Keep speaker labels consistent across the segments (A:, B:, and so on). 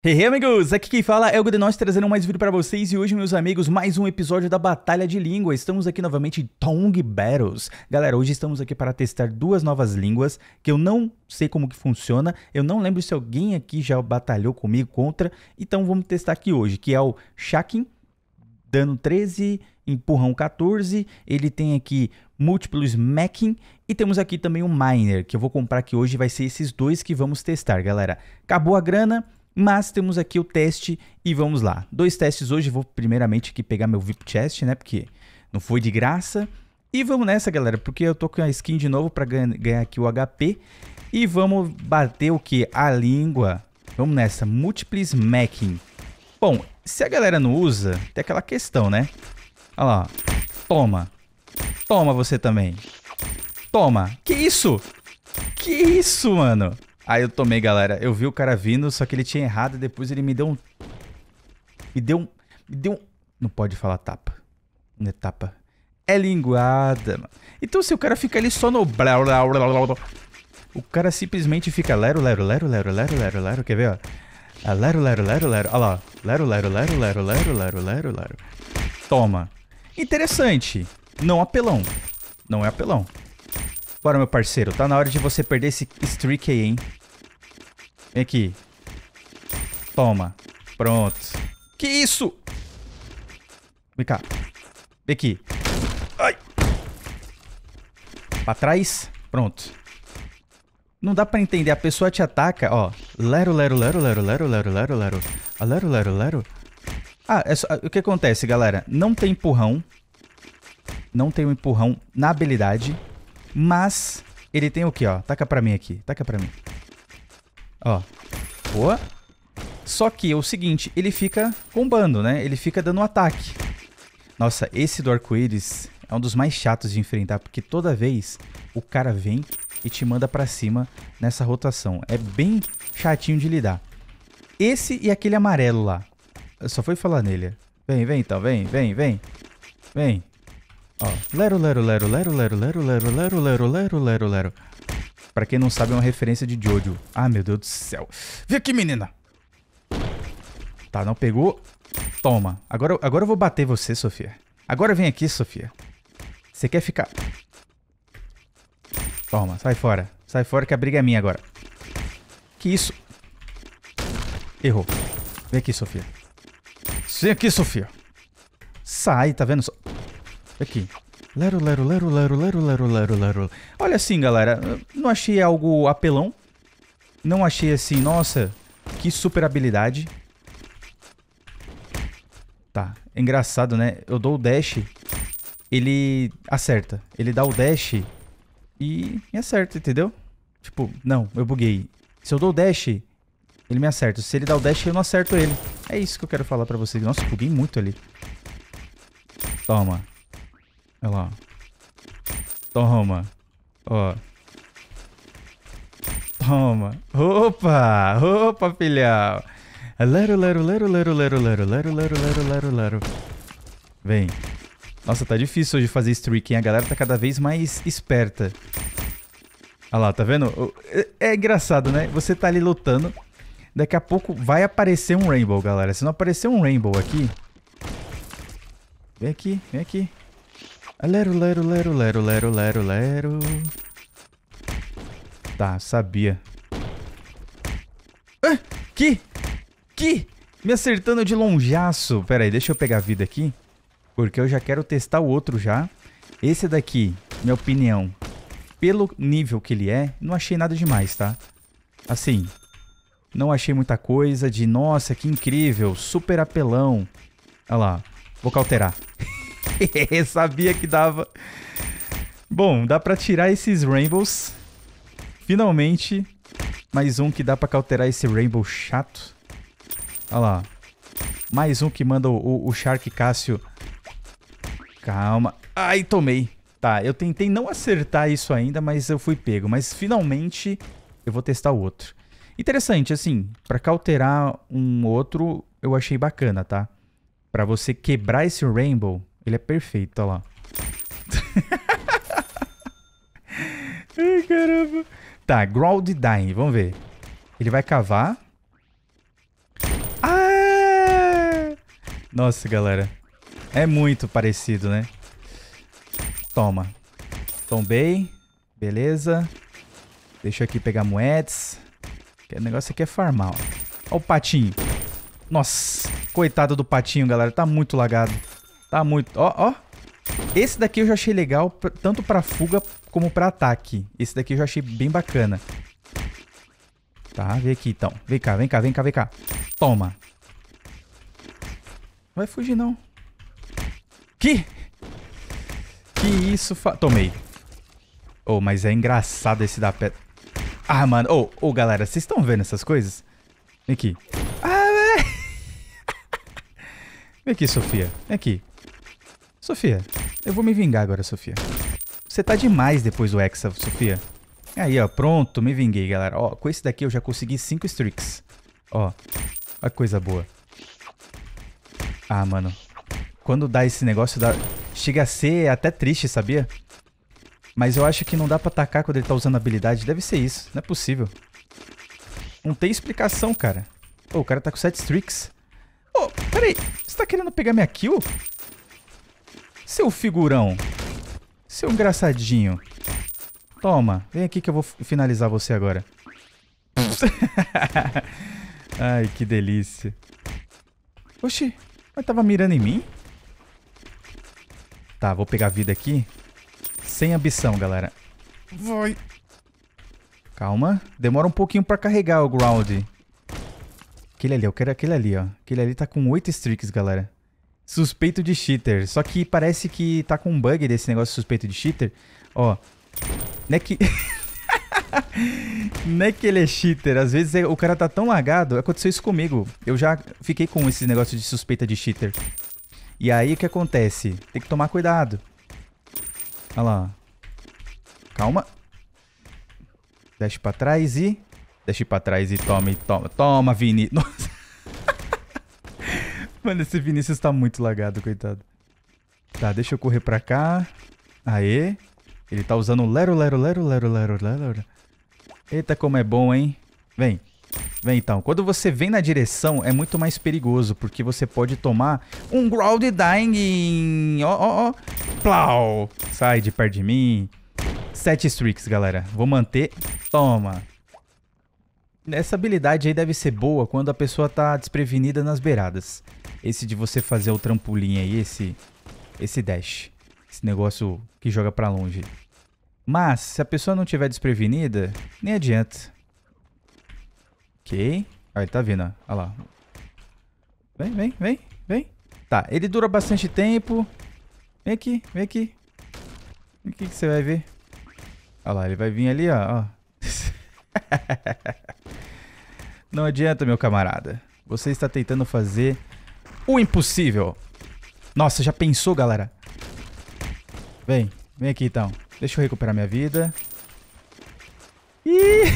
A: Hey amigos, aqui quem fala é o Godenós trazendo mais um vídeo para vocês e hoje meus amigos, mais um episódio da Batalha de Língua. Estamos aqui novamente em Tongue Battles. Galera, hoje estamos aqui para testar duas novas línguas que eu não sei como que funciona, eu não lembro se alguém aqui já batalhou comigo contra, então vamos testar aqui hoje, que é o Shaking, dano 13, empurrão 14, ele tem aqui múltiplo smacking e temos aqui também o miner, que eu vou comprar aqui hoje, vai ser esses dois que vamos testar, galera. Acabou a grana, mas temos aqui o teste e vamos lá. Dois testes hoje, vou primeiramente aqui pegar meu VIP chest, né, porque não foi de graça. E vamos nessa, galera, porque eu tô com a skin de novo para ganhar aqui o HP. E vamos bater o que? A língua. Vamos nessa, Multiples Macking. Bom, se a galera não usa, tem aquela questão, né? Olha lá, toma. Toma você também. Toma. Que isso? Que isso, mano? Aí eu tomei, galera. Eu vi o cara vindo, só que ele tinha errado. E depois ele me deu um... Me deu um... Me deu um... Não pode falar tapa. Não é tapa. É linguada, mano. Então se o cara fica ali só no... O cara simplesmente fica lero, lero, lero, lero, lero, lero, lero. Quer ver, ó? Lero, lero, lero, lero. Olha lá. Lero, lero, lero, lero, lero, lero, lero, lero. Toma. Interessante. Não apelão. Não é apelão. Bora, meu parceiro. Tá na hora de você perder esse streak aí, hein? Vem aqui. Toma. Pronto. Que isso? Vem cá. Vem aqui. Ai. Pra trás. Pronto. Não dá pra entender. A pessoa te ataca, ó. Lero, lero, lero, lero, lero, lero, lero, lero. Ah, lero, lero, lero. Ah, é só... Ah, o que acontece, galera? Não tem empurrão. Não tem um empurrão na habilidade. Mas ele tem o quê, ó? Taca pra mim aqui. Taca pra mim. Ó. Boa. Só que é o seguinte, ele fica combando, né? Ele fica dando um ataque. Nossa, esse do arco-íris é um dos mais chatos de enfrentar, porque toda vez o cara vem e te manda pra cima nessa rotação. É bem chatinho de lidar. Esse e aquele amarelo lá. Eu só fui falar nele. Vem, vem então, vem, vem, vem. Vem. Ó, lero, lero, lero, lero, lero, lero, lero, lero, lero, lero, lero. Pra quem não sabe, é uma referência de Jojo. Ah, meu Deus do céu. Vem aqui, menina. Tá, não pegou. Toma. Agora, agora eu vou bater você, Sofia. Agora vem aqui, Sofia. Você quer ficar... Toma, sai fora. Sai fora que a briga é minha agora. Que isso? Errou. Vem aqui, Sofia. Vem aqui, Sofia. Sai, tá vendo? Aqui. Lero, lero, lero, lero, lero, lero, lero, lero. Olha assim, galera, não achei algo apelão. Não achei assim, nossa, que super habilidade. Tá, é engraçado, né? Eu dou o dash, ele acerta. Ele dá o dash e me acerta, entendeu? Tipo, não, eu buguei. Se eu dou o dash, ele me acerta. Se ele dá o dash, eu não acerto ele. É isso que eu quero falar pra vocês. Nossa, buguei muito ali. Toma. Olha lá. Toma. Então, Ó. Toma. Opa! Opa, filhão. Lero, lero, lero, lero, lero, lero, lero, lero, lero, lero, lero. Vem. Nossa, tá difícil hoje fazer streak, hein? A galera tá cada vez mais esperta. Olha lá, tá vendo? É, é engraçado, né? Você tá ali lutando. Daqui a pouco vai aparecer um Rainbow, galera. Se não aparecer um Rainbow aqui... Vem aqui, vem aqui. Lero, lero, lero, lero, lero, lero, lero. Tá, sabia. Ah, que? Que? Me acertando de longeaço. Pera aí, deixa eu pegar a vida aqui. Porque eu já quero testar o outro já. Esse daqui, minha opinião, pelo nível que ele é, não achei nada demais, tá? Assim, não achei muita coisa de, nossa, que incrível, super apelão. Olha lá, vou cauterar. Sabia que dava. Bom, dá pra tirar esses rainbows. Finalmente, mais um que dá pra cauterar esse rainbow chato. Olha lá. Mais um que manda o, o, o Shark Cássio. Calma. Ai, tomei. Tá, eu tentei não acertar isso ainda, mas eu fui pego. Mas finalmente eu vou testar o outro. Interessante, assim, pra cauterar um outro, eu achei bacana, tá? Pra você quebrar esse rainbow, ele é perfeito, olha lá. Ai, caramba. Tá, Ground Dying, vamos ver. Ele vai cavar. Ah! Nossa, galera. É muito parecido, né? Toma. Tombei. Beleza. Deixa eu aqui pegar moedas. O negócio aqui é farmar, ó. o patinho. Nossa, coitado do patinho, galera. Tá muito lagado. Tá muito... Ó, ó. Esse daqui eu já achei legal, tanto pra fuga como pra ataque. Esse daqui eu já achei bem bacana. Tá, vem aqui então. Vem cá, vem cá, vem cá, vem cá. Toma. Não vai fugir não. Que? Que isso fa... Tomei. Oh, mas é engraçado esse da pedra. Ah, mano. Oh, oh galera, vocês estão vendo essas coisas? Vem aqui. Ah, velho. Vem aqui, Sofia. Vem aqui. Sofia, eu vou me vingar agora, Sofia. Você tá demais depois do Hexa, Sofia. Aí, ó, pronto, me vinguei, galera. Ó, com esse daqui eu já consegui 5 streaks. Ó, a coisa boa. Ah, mano. Quando dá esse negócio, dá... chega a ser até triste, sabia? Mas eu acho que não dá pra atacar quando ele tá usando habilidade. Deve ser isso, não é possível. Não tem explicação, cara. Pô, o cara tá com 7 streaks. Ô, oh, peraí, você tá querendo pegar minha kill? Seu figurão. Seu engraçadinho. Toma, vem aqui que eu vou finalizar você agora. Ai, que delícia. Oxi, mas tava mirando em mim? Tá, vou pegar a vida aqui. Sem ambição, galera. Vai. Calma. Demora um pouquinho pra carregar o ground. Aquele ali, eu quero aquele ali, ó. Aquele ali tá com oito streaks, galera. Suspeito de cheater. Só que parece que tá com um bug desse negócio suspeito de cheater. Ó. Não é que. não é que ele é cheater. Às vezes é... o cara tá tão lagado. Aconteceu isso comigo. Eu já fiquei com esse negócio de suspeita de cheater. E aí o que acontece? Tem que tomar cuidado. Olha lá. Calma. Desce pra trás e. Desce pra trás e toma e toma. Toma, Vini. Nossa. Mano, esse Vinícius tá muito lagado, coitado. Tá, deixa eu correr pra cá. Aê. Ele tá usando o lero, lero, lero, lero, lero, lero. Eita, como é bom, hein? Vem. Vem, então. Quando você vem na direção, é muito mais perigoso, porque você pode tomar um ground dying. Ó, ó, ó. Plau. Sai de perto de mim. Sete streaks, galera. Vou manter. Toma. Essa habilidade aí deve ser boa quando a pessoa tá desprevenida nas beiradas esse de você fazer o trampolim aí, esse, esse dash. Esse negócio que joga pra longe. Mas, se a pessoa não tiver desprevenida, nem adianta. Ok. Aí, tá vindo, ó. Olha lá. Vem, vem, vem, vem. Tá, ele dura bastante tempo. Vem aqui, vem aqui. O que, que você vai ver? Olha lá, ele vai vir ali, ó. Não adianta, meu camarada. Você está tentando fazer o impossível. Nossa, já pensou, galera? Vem, vem aqui então. Deixa eu recuperar minha vida. Ih!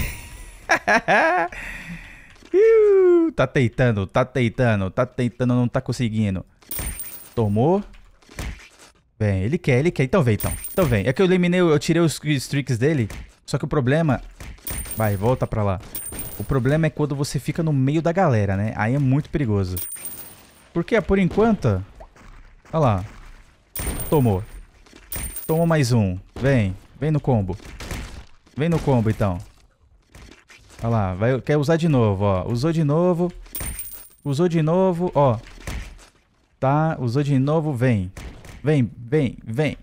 A: tá tentando, tá tentando, tá tentando, não tá conseguindo. Tomou. Vem, ele quer, ele quer. Então vem, então. Então vem. É que eu eliminei, eu tirei os streaks dele. Só que o problema... Vai, volta pra lá. O problema é quando você fica no meio da galera, né? Aí é muito perigoso. Porque por enquanto... Olha lá. Tomou. Tomou mais um. Vem. Vem no combo. Vem no combo, então. Olha lá. Vai, quer usar de novo, ó. Usou de novo. Usou de novo, ó. Tá, usou de novo, vem. Vem, vem, vem.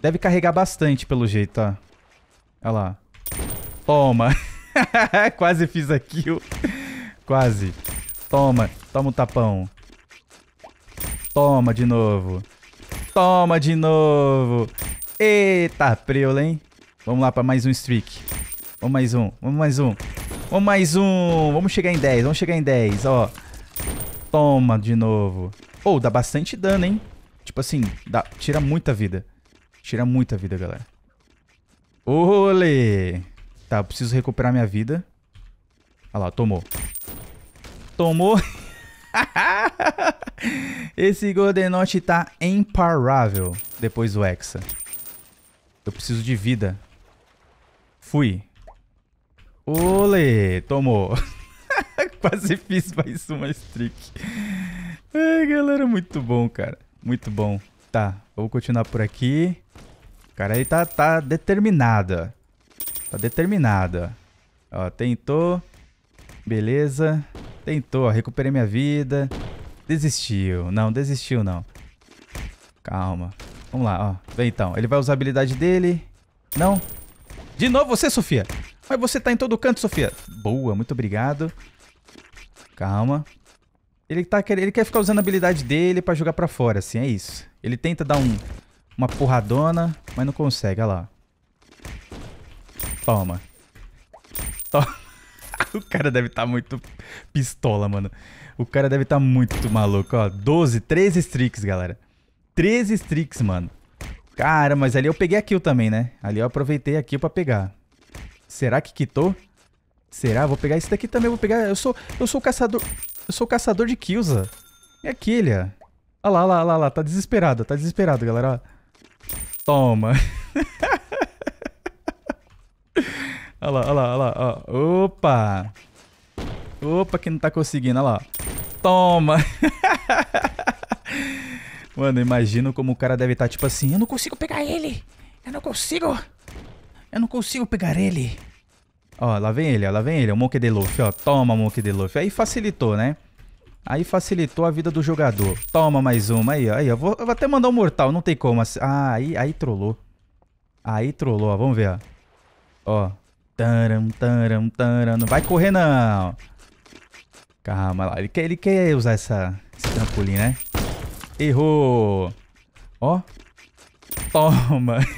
A: Deve carregar bastante, pelo jeito, tá? Olha lá. Toma. Quase fiz aquilo. Quase. Toma. Toma um tapão. Toma de novo. Toma de novo. Eita, preula, hein? Vamos lá para mais um streak. Vamos mais um, vamos mais um. Vamos mais um. Vamos chegar em 10, vamos chegar em 10, ó. Toma de novo. Ou oh, dá bastante dano, hein? Tipo assim, dá, tira muita vida. Tira muita vida, galera. Olê! Tá, eu preciso recuperar minha vida. Olha lá, tomou. Tomou. Esse Gordenote tá imparável depois do Hexa. Eu preciso de vida. Fui. Ole, tomou. Quase fiz mais uma streak. Ai, galera, muito bom, cara. Muito bom. Tá, vou continuar por aqui. Cara, aí tá, tá determinada. Tá determinada. Ó, tentou. Beleza. Tentou, recuperei minha vida. Desistiu. Não, desistiu não. Calma. Vamos lá, ó. Vem então. Ele vai usar a habilidade dele. Não. De novo você, Sofia. Mas você tá em todo canto, Sofia. Boa, muito obrigado. Calma. Ele, tá, ele quer ficar usando a habilidade dele pra jogar pra fora, assim, é isso. Ele tenta dar um, uma porradona, mas não consegue, olha lá. Toma. Toma. o cara deve estar tá muito pistola, mano. O cara deve estar tá muito maluco, ó. 12, 13 streaks, galera. 13 streaks, mano. Cara, mas ali eu peguei a kill também, né? Ali eu aproveitei a kill pra pegar. Será que quitou? Será? Vou pegar esse daqui também, vou pegar... Eu sou, eu sou caçador... Eu sou caçador de kills, ó. E é ele, ó. Olha lá, olha lá, olha lá. Tá desesperado, tá desesperado, galera. Toma. Olha lá, olha lá, olha lá. Ó. Opa! Opa, que não tá conseguindo, olha lá. Toma! Mano, imagino como o cara deve estar tá, tipo assim, eu não consigo pegar ele! Eu não consigo! Eu não consigo pegar ele! Ó, lá vem ele, ó, lá vem ele, o Monkey de Luffy, ó. Toma, Monkey de Luffy. Aí facilitou, né? Aí facilitou a vida do jogador. Toma mais uma aí, ó. Aí, eu vou, eu vou até mandar um mortal, não tem como. Ah, aí, aí trollou. Aí trollou, ó. Vamos ver, ó. Ó. Taram, taram, taram. Não vai correr, não. Calma lá. Ele quer, ele quer usar essa, esse trampolim, né? Errou. Ó. Toma.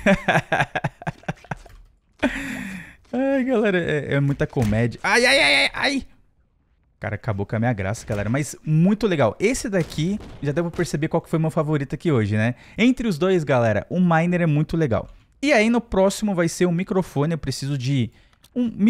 A: ai, galera. É, é, muita comédia. Ai, ai, ai, ai, ai. Cara, acabou com a minha graça, galera. Mas muito legal. Esse daqui, já devo perceber qual que foi meu favorito aqui hoje, né? Entre os dois, galera, o Miner é muito legal. E aí no próximo vai ser o microfone. Eu preciso de um mil